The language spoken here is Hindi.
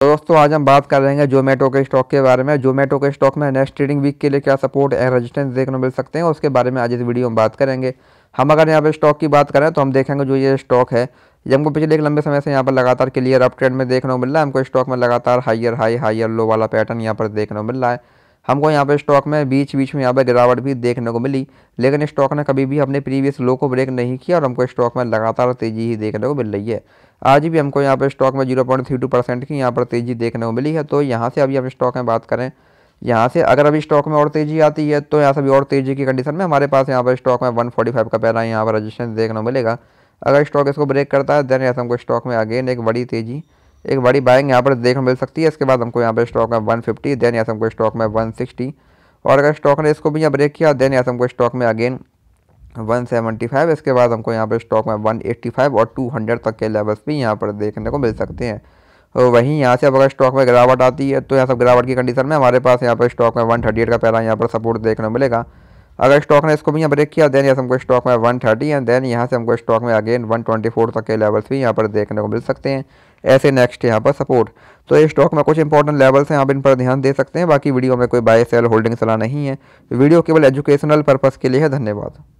तो दोस्तों आज हम बात कर रहे हैं जोमेटो के स्टॉक के बारे में जोमेटो के स्टॉक में नेक्स्ट ट्रेडिंग वीक के लिए क्या सपोर्ट एंड रेजिस्टेंस देखने को मिल सकते हैं उसके बारे में आज इस वीडियो में बात करेंगे हम अगर यहाँ पे स्टॉक की बात करें तो हम देखेंगे जो ये स्टॉक है ये हमको पिछले एक लंबे समय से यहाँ पर लगातार क्लियर अप ट्रेंड में देखने को मिल रहा है हमको स्टॉक में लगातार हाइयर हाई हाइयर लो वाला पैटर्न यहाँ पर देखने को मिल रहा है हमको यहाँ पे स्टॉक में बीच बीच में यहाँ पे गिरावट भी देखने को मिली लेकिन स्टॉक ने कभी भी अपने प्रीवियस लो को ब्रेक नहीं किया और हमको स्टॉक में लगातार तेज़ी ही देखने को मिल रही है आज भी हमको यहाँ पे स्टॉक में zero point three two percent की यहाँ पर तेज़ी देखने को मिली है तो यहाँ से अभी हम स्टॉक में बात करें यहाँ से अगर अभी स्टॉक में और तेज़ी आती है तो यहाँ से भी और तेज़ी की कंडीशन में हमारे पास यहाँ पर स्टॉक में वन फोर्टी फाइव का पहला यहाँ पर रजिस्टेंस देखने को मिलेगा अगर स्टॉक इसको ब्रेक करता है देन यहाँ से हमको स्टॉक में अगेन एक बड़ी तेज़ी एक बड़ी बाइंग यहाँ पर देखने मिल सकती है इसके बाद हमको यहाँ पर स्टॉक में वन फिफ्टी देन या हमको स्टॉक में वन सिक्सटी और अगर स्टॉक ने इसको भी यहाँ ब्रेक किया देन या हमको स्टॉक में अगेन वन सेवेंटी फाइव इसके बाद हमको यहाँ पर स्टॉक में वन एट्टी फाइव और टू हंड्रेड तक के लेवल्स भी यहाँ पर देखने को मिल सकते हैं तो वहीं यहाँ से अब अगर स्टॉक में गिरावट आती है तो यहाँ सब गिरावट की कंडीशन में हमारे पास यहाँ पर स्टॉक में वन का पहला यहाँ पर सपोर्ट देखने को मिलेगा अगर स्टॉक ने इसको भी यहाँ ब्रेक किया देन यहाँ से हमको स्टॉक में थर्टी एंड देन यहाँ से हमको स्टॉक में अगेन फोर तक के लेवल्स भी यहाँ पर देखने को मिल सकते हैं ऐसे नेक्स्ट यहाँ पर सपोर्ट तो ये स्टॉक में कुछ इंपॉर्टेंट लेवल्स हैं आप इन पर ध्यान दे सकते हैं बाकी वीडियो में कोई बाय सेल होल्डिंग सलाह नहीं है वीडियो केवल एजुकेशनल पर्पज़ के लिए है धन्यवाद